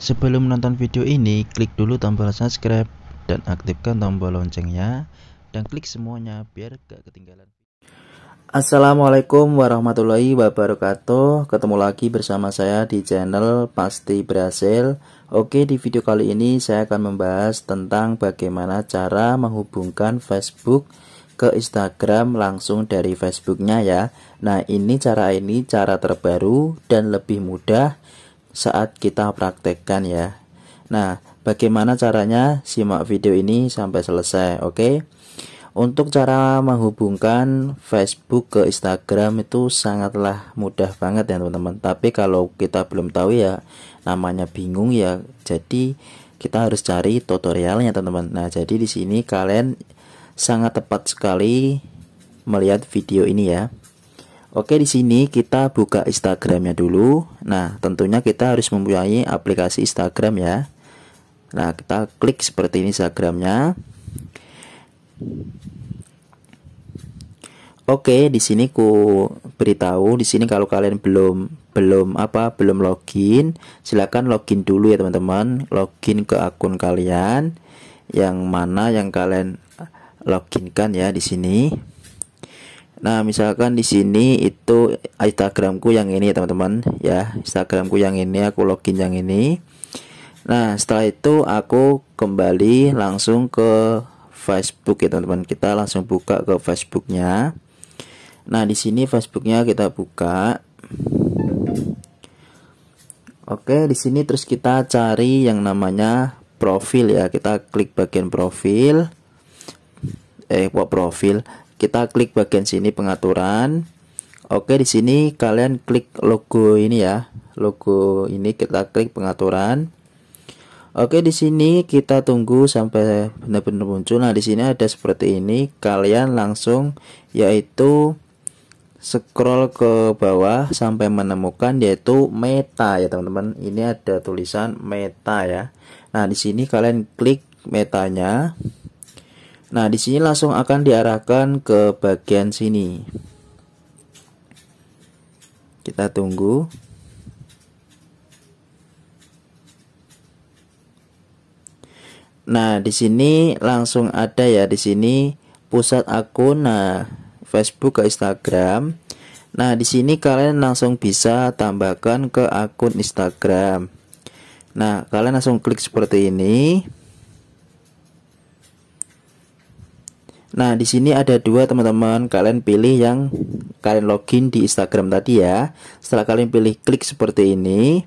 Sebelum menonton video ini, klik dulu tombol subscribe dan aktifkan tombol loncengnya dan klik semuanya biar gak ketinggalan. Assalamualaikum warahmatullahi wabarakatuh. Ketemu lagi bersama saya di channel Pasti Berhasil. Oke, di video kali ini saya akan membahas tentang bagaimana cara menghubungkan Facebook ke Instagram langsung dari Facebooknya ya. Nah ini cara ini cara terbaru dan lebih mudah saat kita praktekkan ya. Nah, bagaimana caranya? Simak video ini sampai selesai, oke? Okay? Untuk cara menghubungkan Facebook ke Instagram itu sangatlah mudah banget ya teman-teman. Tapi kalau kita belum tahu ya namanya bingung ya. Jadi kita harus cari tutorialnya teman-teman. Nah, jadi di sini kalian sangat tepat sekali melihat video ini ya. Oke, di sini kita buka Instagramnya dulu. Nah, tentunya kita harus mempunyai aplikasi Instagram ya. Nah, kita klik seperti ini Instagramnya. Oke, di sini ku beritahu di sini kalau kalian belum belum apa belum login, silakan login dulu ya teman-teman. Login ke akun kalian yang mana yang kalian loginkan ya di sini. Nah, misalkan di sini itu Instagramku yang ini teman-teman ya. Instagramku yang ini aku login yang ini. Nah, setelah itu aku kembali langsung ke Facebook ya teman-teman. Kita langsung buka ke Facebooknya. Nah, di sini Facebooknya kita buka. Oke, di sini terus kita cari yang namanya profil ya. Kita klik bagian profil. Eh, kok profil? kita klik bagian sini pengaturan oke di sini kalian klik logo ini ya logo ini kita klik pengaturan oke di sini kita tunggu sampai benar-benar muncul nah di sini ada seperti ini kalian langsung yaitu scroll ke bawah sampai menemukan yaitu meta ya teman-teman ini ada tulisan meta ya nah di sini kalian klik metanya Nah, di sini langsung akan diarahkan ke bagian sini. Kita tunggu. Nah, di sini langsung ada ya di sini pusat akun nah Facebook ke Instagram. Nah, di sini kalian langsung bisa tambahkan ke akun Instagram. Nah, kalian langsung klik seperti ini. Nah, di sini ada dua teman-teman. Kalian pilih yang kalian login di Instagram tadi ya. Setelah kalian pilih klik seperti ini.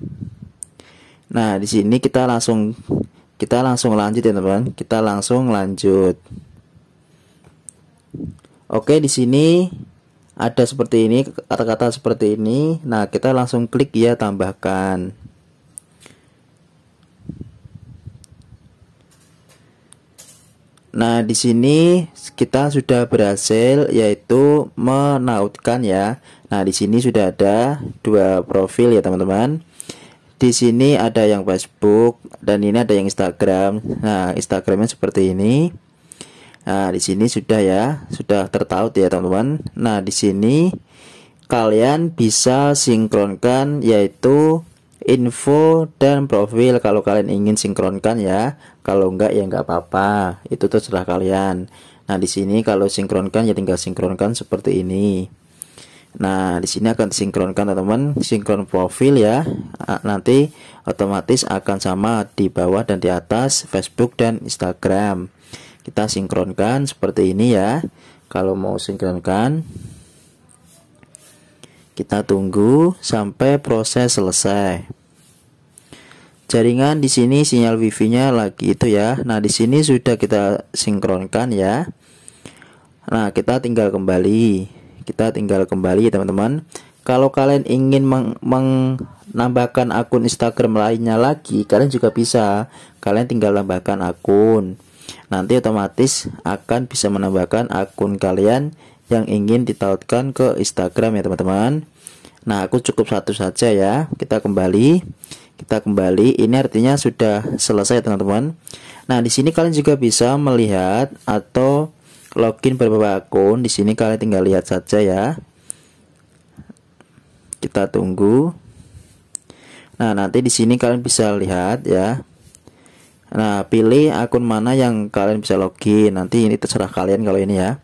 Nah, di sini kita langsung kita langsung lanjut ya, teman-teman. Kita langsung lanjut. Oke, di sini ada seperti ini, kata-kata seperti ini. Nah, kita langsung klik ya tambahkan. Nah, di sini kita sudah berhasil yaitu menautkan ya. Nah, di sini sudah ada dua profil ya, teman-teman. Di sini ada yang Facebook dan ini ada yang Instagram. Nah, Instagramnya seperti ini. Nah, di sini sudah ya, sudah tertaut ya, teman-teman. Nah, di sini kalian bisa sinkronkan yaitu info dan profil kalau kalian ingin sinkronkan ya kalau enggak ya enggak apa-apa itu terserah kalian nah di sini kalau sinkronkan ya tinggal sinkronkan seperti ini nah di sini akan sinkronkan teman-teman sinkron profil ya ah, nanti otomatis akan sama di bawah dan di atas Facebook dan Instagram kita sinkronkan seperti ini ya kalau mau sinkronkan kita tunggu sampai proses selesai. Jaringan di sini sinyal wifi-nya lagi itu ya. Nah, di sini sudah kita sinkronkan ya. Nah, kita tinggal kembali. Kita tinggal kembali teman-teman. Kalau kalian ingin meng menambahkan akun Instagram lainnya lagi, kalian juga bisa. Kalian tinggal tambahkan akun. Nanti otomatis akan bisa menambahkan akun kalian yang ingin ditautkan ke Instagram ya teman-teman Nah aku cukup satu saja ya Kita kembali Kita kembali Ini artinya sudah selesai teman-teman Nah di sini kalian juga bisa melihat Atau login beberapa akun di sini kalian tinggal lihat saja ya kita tunggu nah nanti di sini kalian bisa lihat ya nah pilih akun mana yang kalian bisa login nanti ini terserah kalian kalau ini ya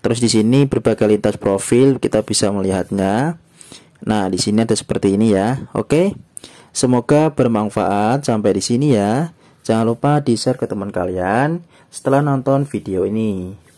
Terus di sini berbagai lintas profil kita bisa melihatnya. Nah, di sini ada seperti ini ya. Oke. Semoga bermanfaat sampai di sini ya. Jangan lupa di-share ke teman kalian setelah nonton video ini.